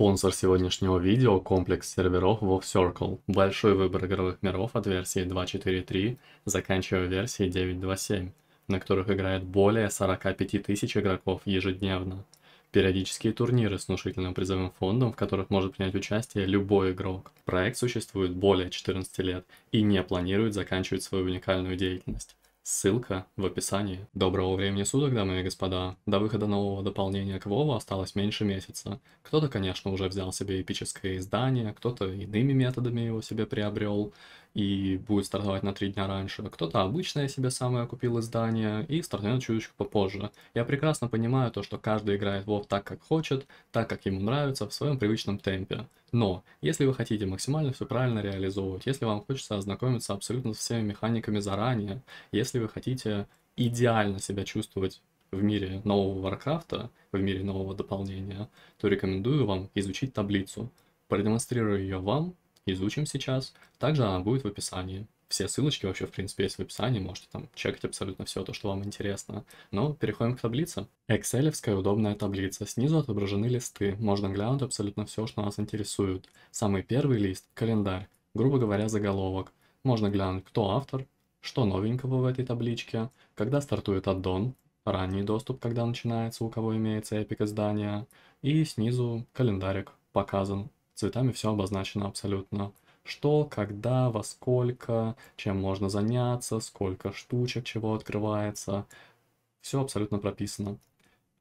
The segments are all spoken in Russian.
Спонсор сегодняшнего видео – комплекс серверов Circle. Большой выбор игровых миров от версии 2.4.3, заканчивая версией 9.2.7, на которых играет более 45 тысяч игроков ежедневно. Периодические турниры с внушительным призовым фондом, в которых может принять участие любой игрок. Проект существует более 14 лет и не планирует заканчивать свою уникальную деятельность. Ссылка в описании. Доброго времени суток, дамы и господа. До выхода нового дополнения к Вову осталось меньше месяца. Кто-то, конечно, уже взял себе эпическое издание, кто-то иными методами его себе приобрел и будет стартовать на три дня раньше. Кто-то обычное себе самое купил издание и стартует чуть-чуть попозже. Я прекрасно понимаю то, что каждый играет Вов так, как хочет, так, как ему нравится, в своем привычном темпе. Но если вы хотите максимально все правильно реализовывать, если вам хочется ознакомиться абсолютно со всеми механиками заранее, если вы хотите идеально себя чувствовать в мире нового Варкрафта, в мире нового дополнения, то рекомендую вам изучить таблицу. Продемонстрирую ее вам, изучим сейчас, также она будет в описании. Все ссылочки вообще, в принципе, есть в описании, можете там чекать абсолютно все то, что вам интересно. Но переходим к таблице. Excelевская удобная таблица. Снизу отображены листы, можно глянуть абсолютно все, что нас интересует. Самый первый лист – календарь, грубо говоря, заголовок. Можно глянуть, кто автор, что новенького в этой табличке, когда стартует аддон, ранний доступ, когда начинается, у кого имеется эпик издания, и снизу календарик показан. Цветами все обозначено абсолютно что, когда, во сколько, чем можно заняться, сколько штучек, чего открывается. Все абсолютно прописано.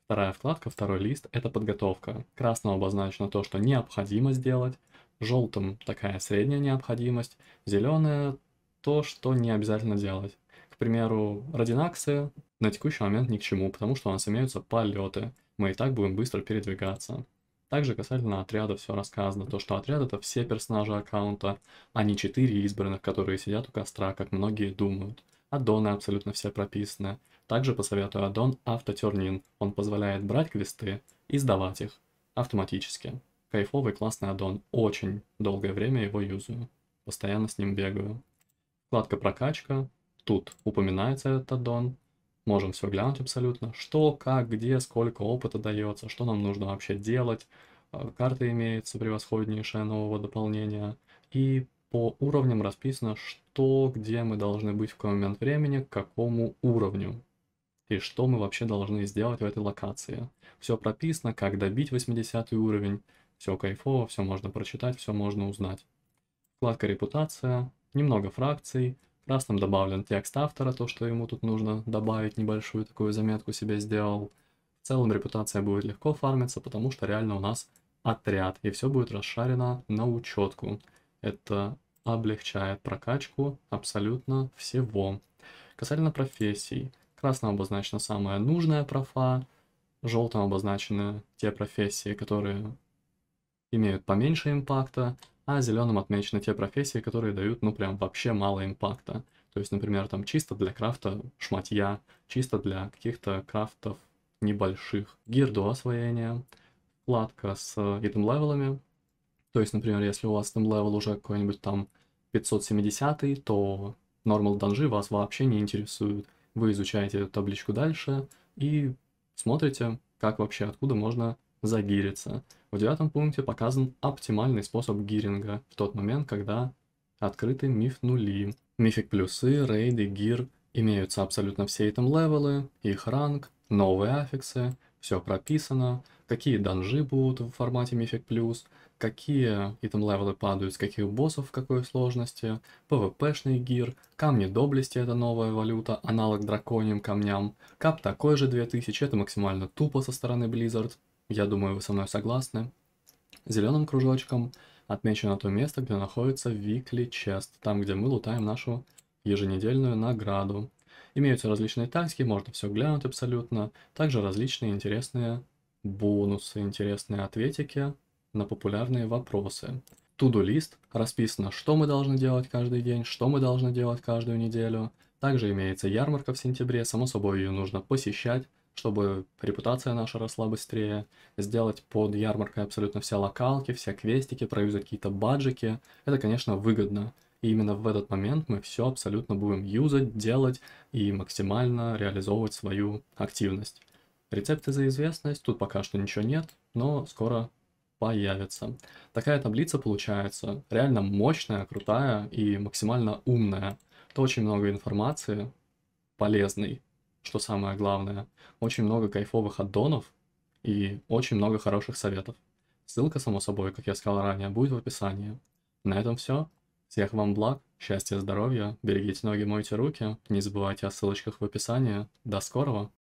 Вторая вкладка, второй лист – это подготовка. Красным обозначено то, что необходимо сделать, желтым – такая средняя необходимость, Зеленое то, что не обязательно делать. К примеру, радинаксы на текущий момент ни к чему, потому что у нас имеются полеты. Мы и так будем быстро передвигаться. Также касательно отряда все рассказано, то что отряд это все персонажи аккаунта, а не четыре избранных, которые сидят у костра, как многие думают. Аддоны абсолютно все прописаны. Также посоветую аддон Автотернин, он позволяет брать квесты и сдавать их автоматически. Кайфовый классный аддон, очень долгое время его юзаю, постоянно с ним бегаю. Вкладка прокачка, тут упоминается этот аддон, можем все глянуть абсолютно, что, как, где, сколько опыта дается, что нам нужно вообще делать, а, карта имеется превосходнейшее нового дополнения, и по уровням расписано, что, где мы должны быть в какой момент времени, к какому уровню, и что мы вообще должны сделать в этой локации. Все прописано, как добить 80 уровень, все кайфово, все можно прочитать, все можно узнать. Вкладка «Репутация», немного фракций – Раз там добавлен текст автора, то, что ему тут нужно добавить, небольшую такую заметку себе сделал. В целом репутация будет легко фармиться, потому что реально у нас отряд, и все будет расшарено на учетку. Это облегчает прокачку абсолютно всего. Касательно профессий. Красным обозначена самая нужная профа, желтым обозначены те профессии, которые имеют поменьше импакта, а зеленым отмечены те профессии, которые дают, ну, прям вообще мало импакта. То есть, например, там чисто для крафта шматья, чисто для каких-то крафтов небольших. Гир освоения, платка с э, итем-левелами. То есть, например, если у вас итем-левел уже какой-нибудь там 570, то нормал данжи вас вообще не интересуют. Вы изучаете эту табличку дальше и смотрите, как вообще, откуда можно загириться. В девятом пункте показан оптимальный способ гиринга в тот момент, когда открыты миф нули. Мифик плюсы, рейды, гир, имеются абсолютно все этом левелы, их ранг, новые аффиксы, все прописано, какие данжи будут в формате мифик плюс, какие итем левелы падают, с каких боссов в какой сложности, пвпшный гир, камни доблести это новая валюта, аналог драконьим камням, кап такой же 2000, это максимально тупо со стороны Blizzard, я думаю, вы со мной согласны. Зеленым кружочком отмечено то место, где находится Weekly Chest, там, где мы лутаем нашу еженедельную награду. Имеются различные таски, можно все глянуть абсолютно. Также различные интересные бонусы, интересные ответики на популярные вопросы. Туду лист расписано, что мы должны делать каждый день, что мы должны делать каждую неделю. Также имеется ярмарка в сентябре, само собой ее нужно посещать, чтобы репутация наша росла быстрее, сделать под ярмаркой абсолютно все локалки, все квестики, проюзать какие-то баджики. Это, конечно, выгодно. И именно в этот момент мы все абсолютно будем юзать, делать и максимально реализовывать свою активность. Рецепты за известность, тут пока что ничего нет, но скоро появится. Такая таблица получается реально мощная, крутая и максимально умная. Это очень много информации, полезной, что самое главное. Очень много кайфовых аддонов и очень много хороших советов. Ссылка, само собой, как я сказал ранее, будет в описании. На этом все. Всех вам благ, счастья, здоровья, берегите ноги, мойте руки, не забывайте о ссылочках в описании. До скорого!